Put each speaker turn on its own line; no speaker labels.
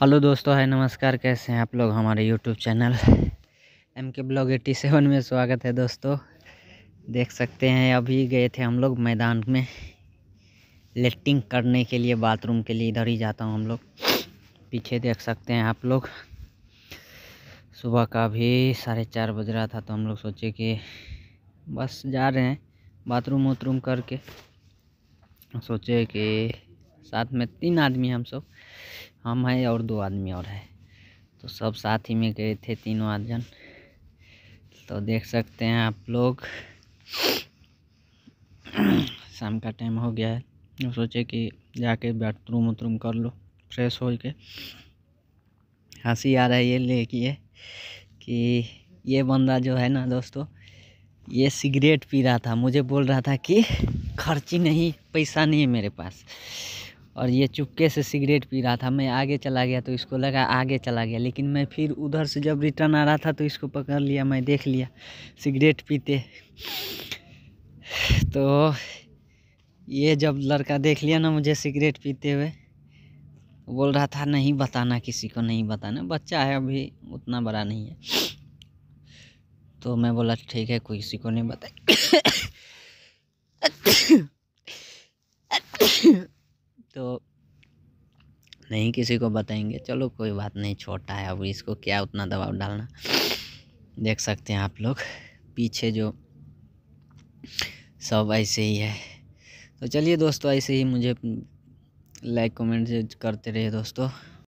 hello दोस्तों है नमस्कार कैसे हैं आप लोग हमारे YouTube channel M K blog eighty seven में स्वागत है दोस्तों देख सकते हैं अभी गए थे हम लोग मैदान में लेटिंग करने के लिए बाथरूम के लिए इधर ही जाता हूँ हम लोग पीछे देख सकते हैं आप लोग सुबह का भी साढ़े चार बज रहा था तो हम लोग सोचे कि बस जा रहे हैं बाथरूम वाथरूम करके सोचे कि साथ में तीन आदमी हम सब हम हैं और दो आदमी और है तो सब साथ ही में गए थे तीनों आदमी तो देख सकते हैं आप लोग शाम का टाइम हो गया है तो सोचे कि जाके बाथरूम उथरूम कर लो फ्रेश हो के हंसी आ रहा है ये लेके कि ये बंदा जो है ना दोस्तों ये सिगरेट पी रहा था मुझे बोल रहा था कि खर्ची नहीं पैसा नहीं है मेरे पास और ये चुपके से सिगरेट पी रहा था मैं आगे चला गया तो इसको लगा आगे चला गया लेकिन मैं फिर उधर से जब रिटर्न आ रहा था तो इसको पकड़ लिया मैं देख लिया सिगरेट पीते तो ये जब लड़का देख लिया ना मुझे सिगरेट पीते हुए बोल रहा था नहीं बताना किसी को नहीं बताना बच्चा है अभी उतना बड़ा नहीं है तो मैं बोला ठीक है कोई किसी को नहीं बताए तो नहीं किसी को बताएंगे चलो कोई बात नहीं छोटा है अब इसको क्या उतना दबाव डालना देख सकते हैं आप लोग पीछे जो सब ऐसे ही है तो चलिए दोस्तों ऐसे ही मुझे लाइक कमेंट करते रहे दोस्तों